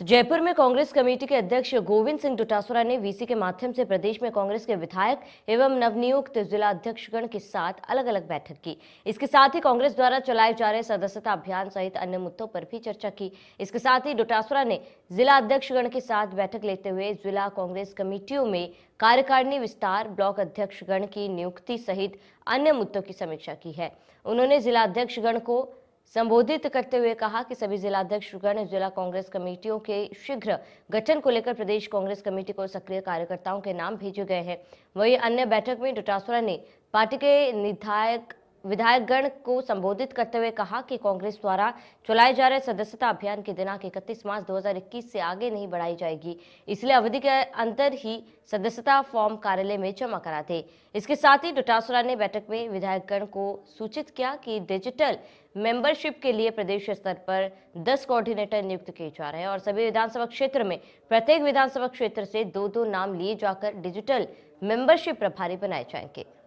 तो जयपुर में कांग्रेस कमेटी के अध्यक्ष गोविंद सिंह डोटासुरा ने वीसी के माध्यम से प्रदेश में कांग्रेस के विधायक एवं नवनियुक्त जिला अध्यक्षगण के साथ अलग अलग बैठक की इसके साथ ही कांग्रेस द्वारा चलाए जा रहे सदस्यता अभियान सहित अन्य मुद्दों पर भी चर्चा की इसके साथ ही डोटासुरा ने जिला अध्यक्षगण के साथ बैठक लेते हुए जिला कांग्रेस कमेटियों में कार्यकारिणी विस्तार ब्लॉक अध्यक्षगण की नियुक्ति सहित अन्य मुद्दों की समीक्षा की है उन्होंने जिला अध्यक्षगण को संबोधित करते हुए कहा कि सभी जिलाध्यक्षगण जिला कांग्रेस कमेटियों के शीघ्र गठन को लेकर प्रदेश कांग्रेस कमेटी को सक्रिय कार्यकर्ताओं के नाम भेजे गए हैं वहीं अन्य बैठक में डोटासरा ने पार्टी के निधायक विधायकगण को संबोधित करते हुए कहा कि कांग्रेस द्वारा चलाए जा रहे सदस्यता अभियान की दिनांक इकतीस मार्च 2021 से आगे नहीं बढ़ाई जाएगी इसलिए अवधि के अंतर ही सदस्यता फॉर्म कार्यालय में जमा करा दे इसके साथ ही डोटासरा ने बैठक में विधायकगण को सूचित किया कि डिजिटल मेंबरशिप के लिए प्रदेश स्तर पर दस कोऑर्डिनेटर नियुक्त किए जा रहे हैं और सभी विधानसभा क्षेत्र में प्रत्येक विधानसभा क्षेत्र से दो दो नाम लिए जाकर डिजिटल मेंबरशिप प्रभारी बनाए जाएंगे